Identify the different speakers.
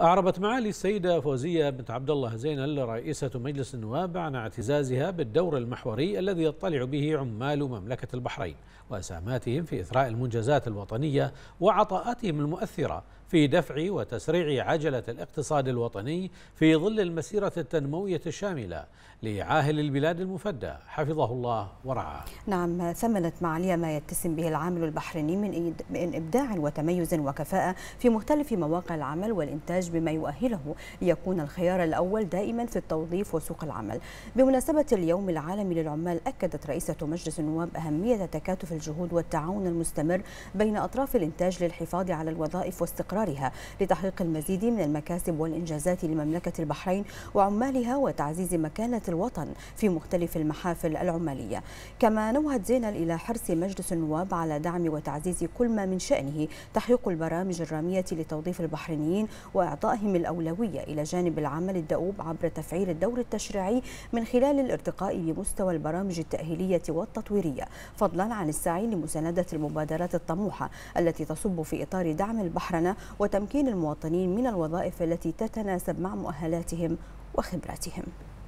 Speaker 1: أعربت معالي السيدة فوزية بنت عبد الله زينل رئيسة مجلس النواب عن اعتزازها بالدور المحوري الذي يطلع به عمال مملكة البحرين وأساماتهم في إثراء المنجزات الوطنية وعطاءاتهم المؤثرة في دفع وتسريع عجلة الاقتصاد الوطني في ظل المسيرة التنموية الشاملة لعاهل البلاد المفدى حفظه الله ورعاه
Speaker 2: نعم ثمنت معالي ما يتسم به العامل البحريني من إبداع وتميز وكفاءة في مختلف مواقع العمل والإنتاج بما يؤهله ليكون الخيار الأول دائما في التوظيف وسوق العمل بمناسبة اليوم العالمي للعمال أكدت رئيسة مجلس النواب أهمية تكاتف الجهود والتعاون المستمر بين أطراف الإنتاج للحفاظ على الوظائف واستقرارها لتحقيق المزيد من المكاسب والإنجازات لمملكة البحرين وعمالها وتعزيز مكانة الوطن في مختلف المحافل العمالية كما نوهت زينل إلى حرص مجلس النواب على دعم وتعزيز كل ما من شأنه تحقيق البرامج الرامية لتوظيف البحرينيين وإعطاء إعطائهم الأولوية إلى جانب العمل الدؤوب عبر تفعيل الدور التشريعي من خلال الارتقاء بمستوى البرامج التأهيلية والتطويرية فضلا عن السعي لمساندة المبادرات الطموحة التي تصب في إطار دعم البحرنة وتمكين المواطنين من الوظائف التي تتناسب مع مؤهلاتهم وخبراتهم